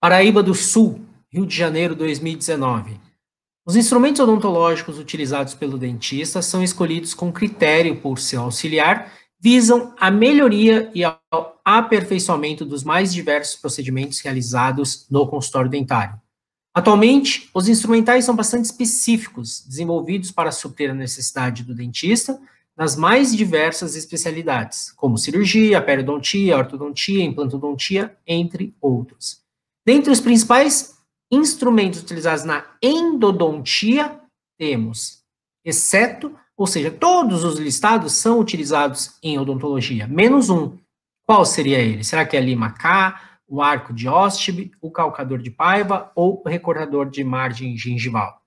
Paraíba do Sul, Rio de Janeiro 2019. Os instrumentos odontológicos utilizados pelo dentista são escolhidos com critério por seu auxiliar, visam a melhoria e ao aperfeiçoamento dos mais diversos procedimentos realizados no consultório dentário. Atualmente, os instrumentais são bastante específicos, desenvolvidos para suprir a necessidade do dentista nas mais diversas especialidades, como cirurgia, periodontia, ortodontia, implantodontia, entre outros. Dentre os principais instrumentos utilizados na endodontia, temos, exceto, ou seja, todos os listados são utilizados em odontologia, menos um. Qual seria ele? Será que é a lima K, o arco de Ostib, o calcador de Paiva ou o recortador de margem gengival?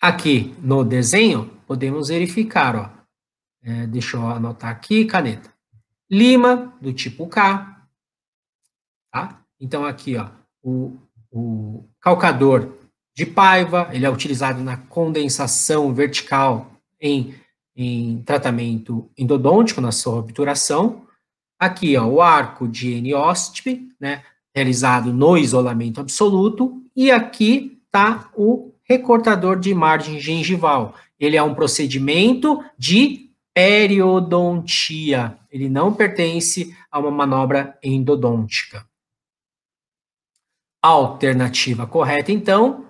Aqui no desenho, podemos verificar, ó. É, deixa eu anotar aqui, caneta. Lima, do tipo K, Tá? Então, aqui, ó, o, o calcador de Paiva, ele é utilizado na condensação vertical em, em tratamento endodôntico, na sua obturação. Aqui, ó, o arco de Enióstipe, né, realizado no isolamento absoluto. E aqui está o recortador de margem gengival. Ele é um procedimento de periodontia. Ele não pertence a uma manobra endodôntica alternativa correta, então,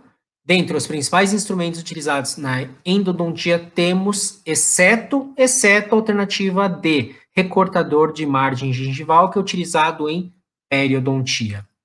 dentre os principais instrumentos utilizados na endodontia, temos, exceto, exceto a alternativa D, recortador de margem gengival, que é utilizado em periodontia.